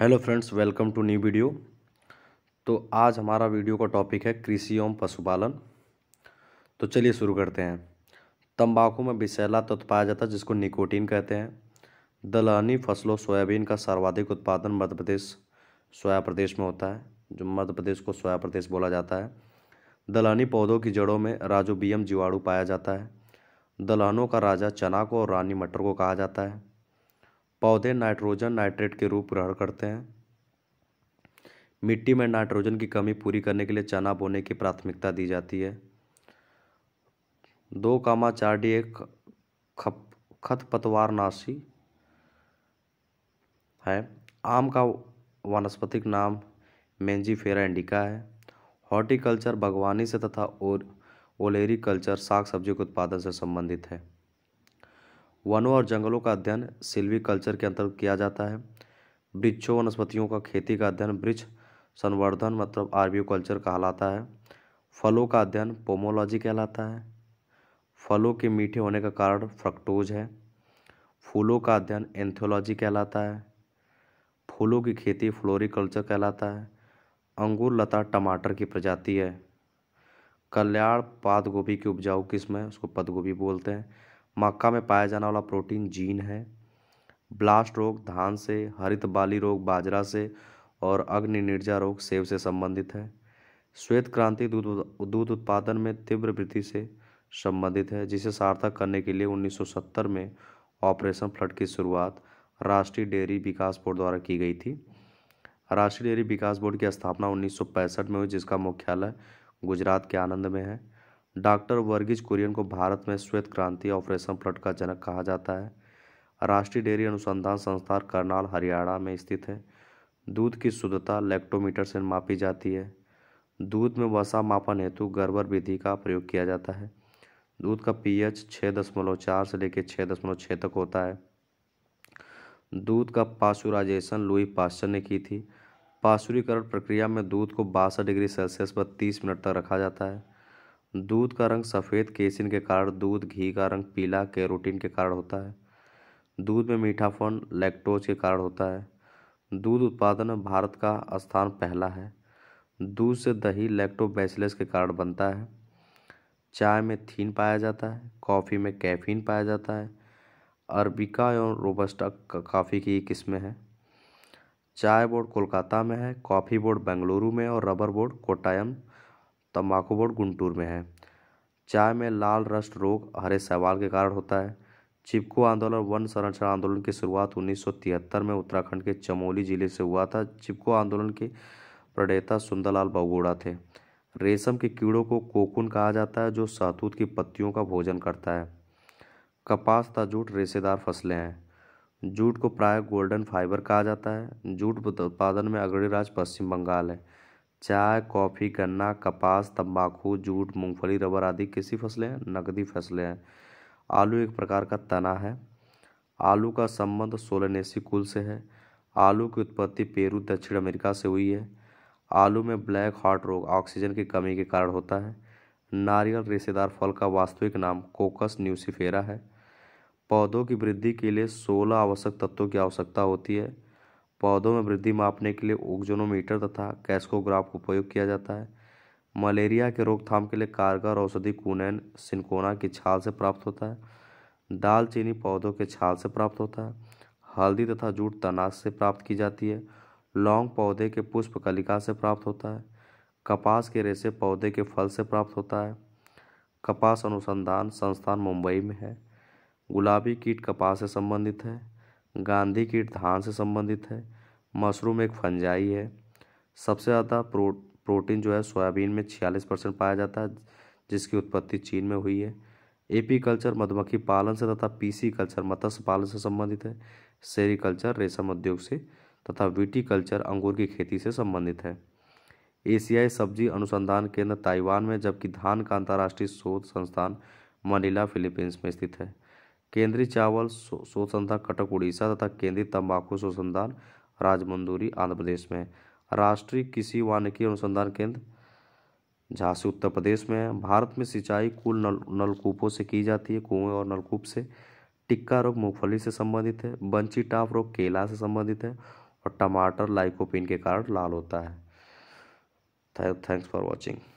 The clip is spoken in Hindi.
hello friends welcome to new video तो आज हमारा वीडियो का टॉपिक है कृषि एवं पशुपालन तो चलिए शुरू करते हैं तंबाकू में विषैला तत्व तो पाया जाता है जिसको निकोटीन कहते हैं दलहनी फसलों सोयाबीन का सर्वाधिक उत्पादन मध्य प्रदेश सोया प्रदेश में होता है जो मध्य प्रदेश को सोया प्रदेश बोला जाता है दलहनी पौधों की जड़ों में राजोबियम जीवाणु पाया जाता है दलहनों का राजा चना को और रानी मटर को कहा जाता है पौधे नाइट्रोजन नाइट्रेट के रूप ग्रहण करते हैं मिट्टी में नाइट्रोजन की कमी पूरी करने के लिए चना बोने की प्राथमिकता दी जाती है दो कामा चार डी एक खप नाशी है आम का वनस्पतिक नाम मेंजीफेरा इंडिका है हॉर्टिकल्चर बागवानी से तथा और ओलेरी कल्चर साग सब्जी के उत्पादन से संबंधित है वनों और जंगलों का अध्ययन सिल्वी कल्चर के अंतर्गत किया जाता है वृक्षों वनस्पतियों का खेती का अध्ययन वृक्ष संवर्धन मतलब आरबीओ कल्चर कहलाता है फलों का अध्ययन पोमोलॉजी कहलाता है फलों के मीठे होने का कारण फ्रक्टोज है फूलों का अध्ययन एंथोलॉजी कहलाता है फूलों की खेती फ्लोरिकल्चर कहलाता है अंगूर लता टमाटर की प्रजाति है कल्याण पात गोभी की उपजाऊ किस्म है उसको पत गोभी बोलते हैं मक्का में पाया जाने वाला प्रोटीन जीन है ब्लास्ट रोग धान से हरित बाली रोग बाजरा से और अग्नि निर्जा रोग सेब से संबंधित है श्वेत क्रांति दूध दूध उत्पादन में तीव्र वृद्धि से संबंधित है जिसे सार्थक करने के लिए 1970 में ऑपरेशन फ्लड की शुरुआत राष्ट्रीय डेयरी विकास बोर्ड द्वारा की गई थी राष्ट्रीय डेयरी विकास बोर्ड की स्थापना उन्नीस में हुई जिसका मुख्यालय गुजरात के आनंद में है डॉक्टर वर्गीज कुरियन को भारत में श्वेत क्रांति ऑपरेशन प्लट का जनक कहा जाता है राष्ट्रीय डेयरी अनुसंधान संस्थान करनाल हरियाणा में स्थित है दूध की शुद्धता लैक्टोमीटर से मापी जाती है दूध में वसा मापन हेतु गर्भर विधि का प्रयोग किया जाता है दूध का पीएच छः दशमलव चार से लेकर छः दशमलव छः तक होता है दूध का पाशुराइजेशन लुई पास्चर ने की थी पाशुरीकरण प्रक्रिया में दूध को बासठ डिग्री सेल्सियस पर तीस मिनट तक रखा जाता है दूध का रंग सफ़ेद केसिन के कारण दूध घी का रंग पीला केरोटीन के कारण होता है दूध में मीठापन लैक्टोज के कारण होता है दूध उत्पादन में भारत का स्थान पहला है दूध से दही लैक्टोबैसिलस के कारण बनता है चाय में थीन पाया जाता है कॉफ़ी में कैफीन पाया जाता है अरबिका एवं रोबस्टा कॉफी की किस्में हैं चाय बोर्ड कोलकाता में है कॉफ़ी बोर्ड बेंगलुरु में और रबर बोर्ड कोटायम तम्बाकू बोर्ड गुंटूर में है चाय में लाल रस्ट रोग हरे सवाल के कारण होता है चिपको आंदोलन वन संरक्षण आंदोलन की शुरुआत 1973 में उत्तराखंड के चमोली जिले से हुआ था चिपको आंदोलन के प्रणेता सुंदरलाल बहुगोड़ा थे रेशम के कीड़ों को कोकुन कहा जाता है जो सातूत की पत्तियों का भोजन करता है कपास तथा जूट रेशेदार फसलें हैं जूट को प्राय गोल्डन फाइबर कहा जाता है जूट उत्पादन में अग्रणी राज्य पश्चिम बंगाल है चाय, कॉफी, गन्ना, कपास, तंबाकू, जूट, मूंगफली, रबर आदि किसी फसलें नकदी फसलें हैं आलू एक प्रकार का तना है आलू का संबंध सोलनेसी कुल से है आलू की उत्पत्ति पेरू दक्षिण अमेरिका से हुई है आलू में ब्लैक हार्ट रोग ऑक्सीजन की कमी के कारण होता है नारियल रेशेदार फल का वास्तविक नाम कोकस न्यूसीफेरा है पौधों की वृद्धि के लिए सोलह आवश्यक तत्वों की आवश्यकता होती है पौधों में वृद्धि मापने के लिए ओक्जोनोमीटर तथा कैस्कोग्राफ का उपयोग किया जाता है मलेरिया के रोकथाम के लिए कारगर औषधि कुनैन सिंकोना की छाल से प्राप्त होता है दालचीनी पौधों के छाल से प्राप्त होता है हल्दी तथा जूट तना से प्राप्त की जाती है लौंग पौधे के पुष्प कलिका से प्राप्त होता है कपास के रेसे पौधे के फल से प्राप्त होता है कपास अनुसंधान संस्थान मुंबई में है गुलाबी कीट कपास से संबंधित है गांधी कीट धान से संबंधित है मशरूम एक फंजाई है सबसे ज़्यादा प्रो प्रोटीन जो है सोयाबीन में छियालीस परसेंट पाया जाता है जिसकी उत्पत्ति चीन में हुई है एपी कल्चर मधुमक्खी पालन से तथा पीसी कल्चर मत्स्य पालन से संबंधित है सेरिकल्चर रेशम उद्योग से तथा विटी कल्चर अंगूर की खेती से संबंधित है एशियाई सब्जी अनुसंधान केंद्र ताइवान में जबकि धान का अंतर्राष्ट्रीय शोध संस्थान मनीला फिलीपींस में स्थित है केंद्रीय चावल शोध संस्थान कटक उड़ीसा तथा केंद्रीय तंबाकू शोध संस्थान राजमंदूरी आंध्र प्रदेश में राष्ट्रीय कृषि वानिकी अनुसंधान केंद्र झांसी उत्तर प्रदेश में है भारत में सिंचाई कुल नल नलकूपों से की जाती है कुएं और नलकूप से टिक्का रोग मूंगफली से संबंधित है बंची टाप रोग केला से संबंधित है और टमाटर लाइकोपिन के कारण लाल होता है थैंक्स फॉर वॉचिंग